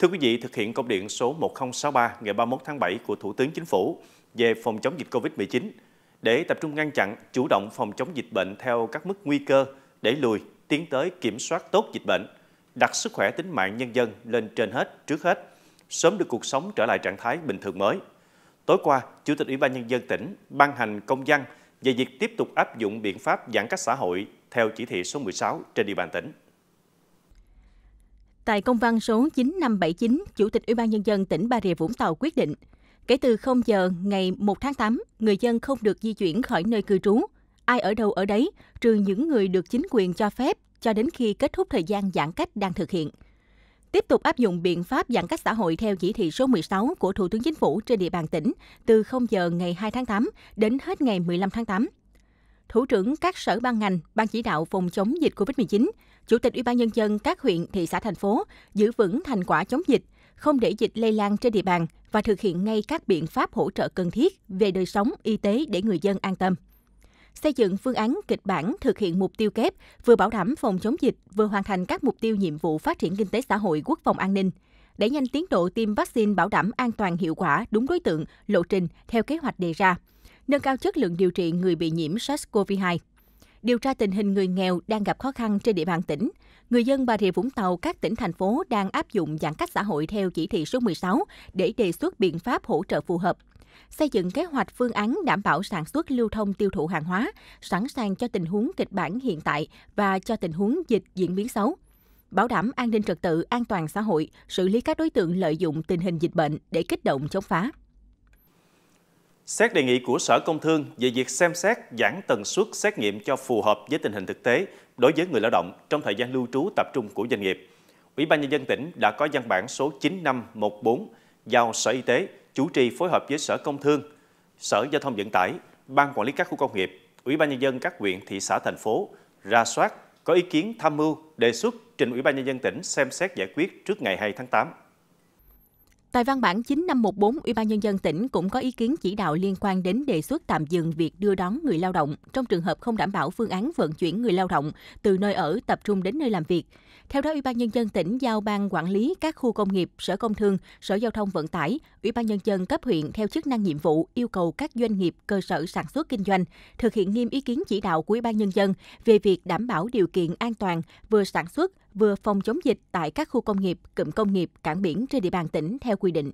Thưa quý vị, thực hiện công điện số 1063 ngày 31 tháng 7 của Thủ tướng Chính phủ về phòng chống dịch COVID-19 để tập trung ngăn chặn, chủ động phòng chống dịch bệnh theo các mức nguy cơ để lùi, tiến tới kiểm soát tốt dịch bệnh, đặt sức khỏe tính mạng nhân dân lên trên hết, trước hết, sớm được cuộc sống trở lại trạng thái bình thường mới. Tối qua, Chủ tịch Ủy ban Nhân dân tỉnh ban hành công văn về việc tiếp tục áp dụng biện pháp giãn cách xã hội theo chỉ thị số 16 trên địa bàn tỉnh. Tại công văn số 9579, Chủ tịch Ủy ban Nhân dân tỉnh Bà Rịa Vũng Tàu quyết định, kể từ 0 giờ ngày 1 tháng 8, người dân không được di chuyển khỏi nơi cư trú. Ai ở đâu ở đấy, trừ những người được chính quyền cho phép cho đến khi kết thúc thời gian giãn cách đang thực hiện. Tiếp tục áp dụng biện pháp giãn cách xã hội theo chỉ thị số 16 của Thủ tướng Chính phủ trên địa bàn tỉnh từ 0 giờ ngày 2 tháng 8 đến hết ngày 15 tháng 8. Thủ trưởng các sở ban ngành, ban chỉ đạo phòng chống dịch COVID-19 Chủ tịch Ủy ban nhân dân các huyện, thị xã thành phố giữ vững thành quả chống dịch, không để dịch lây lan trên địa bàn và thực hiện ngay các biện pháp hỗ trợ cần thiết về đời sống, y tế để người dân an tâm. Xây dựng phương án kịch bản thực hiện mục tiêu kép, vừa bảo đảm phòng chống dịch, vừa hoàn thành các mục tiêu nhiệm vụ phát triển kinh tế xã hội, quốc phòng an ninh, đẩy nhanh tiến độ tiêm vaccine bảo đảm an toàn hiệu quả, đúng đối tượng, lộ trình theo kế hoạch đề ra, nâng cao chất lượng điều trị người bị nhiễm SARS-CoV-2 điều tra tình hình người nghèo đang gặp khó khăn trên địa bàn tỉnh. Người dân Bà Rịa Vũng Tàu các tỉnh thành phố đang áp dụng giãn cách xã hội theo chỉ thị số 16 để đề xuất biện pháp hỗ trợ phù hợp. Xây dựng kế hoạch phương án đảm bảo sản xuất lưu thông tiêu thụ hàng hóa, sẵn sàng cho tình huống kịch bản hiện tại và cho tình huống dịch diễn biến xấu bảo đảm an ninh trật tự, an toàn xã hội, xử lý các đối tượng lợi dụng tình hình dịch bệnh để kích động chống phá. Xét đề nghị của Sở Công Thương về việc xem xét giảm tần suất xét nghiệm cho phù hợp với tình hình thực tế đối với người lao động trong thời gian lưu trú tập trung của doanh nghiệp, Ủy ban Nhân dân tỉnh đã có văn bản số 9514 giao Sở Y tế chủ trì phối hợp với Sở Công Thương, Sở Giao thông Vận tải, Ban Quản lý các khu công nghiệp, Ủy ban Nhân dân các huyện, thị xã, thành phố ra soát, có ý kiến tham mưu, đề xuất trình Ủy ban Nhân dân tỉnh xem xét giải quyết trước ngày 2 tháng 8. Tại văn bản 9514, Ủy ban nhân dân tỉnh cũng có ý kiến chỉ đạo liên quan đến đề xuất tạm dừng việc đưa đón người lao động trong trường hợp không đảm bảo phương án vận chuyển người lao động từ nơi ở tập trung đến nơi làm việc. Theo đó, Ủy ban nhân dân tỉnh giao ban quản lý các khu công nghiệp, Sở Công Thương, Sở Giao thông Vận tải, Ủy ban nhân dân cấp huyện theo chức năng nhiệm vụ yêu cầu các doanh nghiệp, cơ sở sản xuất kinh doanh thực hiện nghiêm ý kiến chỉ đạo của Ủy ban nhân dân về việc đảm bảo điều kiện an toàn vừa sản xuất vừa phòng chống dịch tại các khu công nghiệp, cụm công nghiệp, cảng biển trên địa bàn tỉnh theo quy định.